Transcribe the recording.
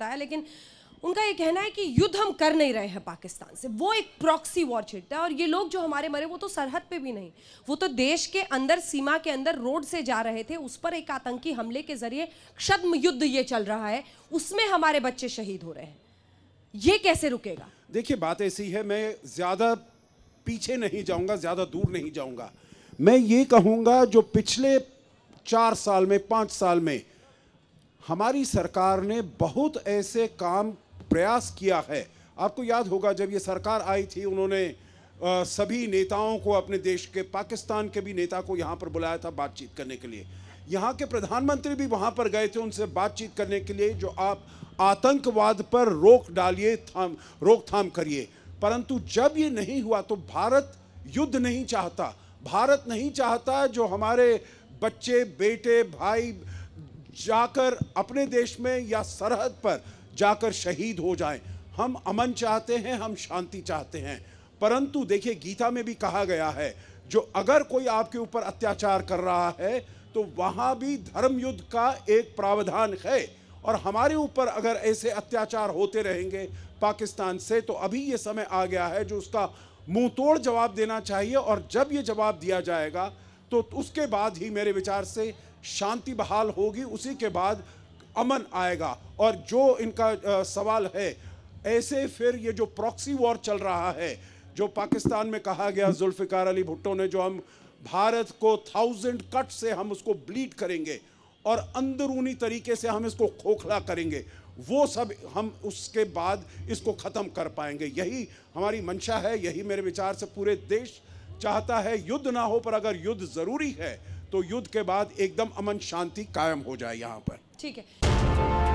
सकता है लेकिन उनका ये कहना है कि युद्ध हम कर नहीं रहे हैं पाकिस्तान से वो एक प्रॉक्सी वॉर छिड़ता है और ये लोग जो हमारे मरे वो तो सरहद पे भी नहीं वो तो देश के अंदर सीमा के अंदर रोड से जा रहे थे उस पर एक आतंकी हमले के जरिए क्षद्म युद्ध ये चल रहा है उसमें हमारे बच्चे शहीद हो रहे हैं ये कैसे रुकेगा देखिए बात ऐसी है मैं ज़्यादा पीछे नहीं जाऊँगा ज़्यादा दूर नहीं जाऊँगा मैं ये कहूँगा जो पिछले चार साल में पाँच साल में हमारी सरकार ने बहुत ऐसे काम प्रयास किया है आपको याद होगा जब ये सरकार आई थी उन्होंने सभी नेताओं को अपने देश के पाकिस्तान के भी नेता को यहाँ पर बुलाया था बातचीत करने के लिए यहाँ के प्रधानमंत्री भी वहाँ पर गए थे उनसे बातचीत करने के लिए जो आप आतंकवाद पर रोक डालिए थाम रोकथाम करिए परंतु जब ये नहीं हुआ तो भारत युद्ध नहीं चाहता भारत नहीं चाहता जो हमारे बच्चे बेटे भाई जाकर अपने देश में या सरहद पर जाकर शहीद हो जाएं हम अमन चाहते हैं हम शांति चाहते हैं परंतु देखिए गीता में भी कहा गया है जो अगर कोई आपके ऊपर अत्याचार कर रहा है तो वहाँ भी धर्म युद्ध का एक प्रावधान है और हमारे ऊपर अगर ऐसे अत्याचार होते रहेंगे पाकिस्तान से तो अभी ये समय आ गया है जो उसका मुंह तोड़ जवाब देना चाहिए और जब ये जवाब दिया जाएगा तो उसके बाद ही मेरे विचार से शांति बहाल होगी उसी के बाद अमन आएगा और जो इनका सवाल है ऐसे फिर ये जो प्रॉक्सी वॉर चल रहा है जो पाकिस्तान में कहा गया जुल्फ़िकार अली भुट्टो ने जो हम भारत को थाउजेंड कट से हम उसको ब्लीड करेंगे और अंदरूनी तरीके से हम इसको खोखला करेंगे वो सब हम उसके बाद इसको ख़त्म कर पाएंगे यही हमारी मंशा है यही मेरे विचार से पूरे देश चाहता है युद्ध ना हो पर अगर युद्ध ज़रूरी है तो युद्ध के बाद एकदम अमन शांति कायम हो जाए यहाँ पर ठीक है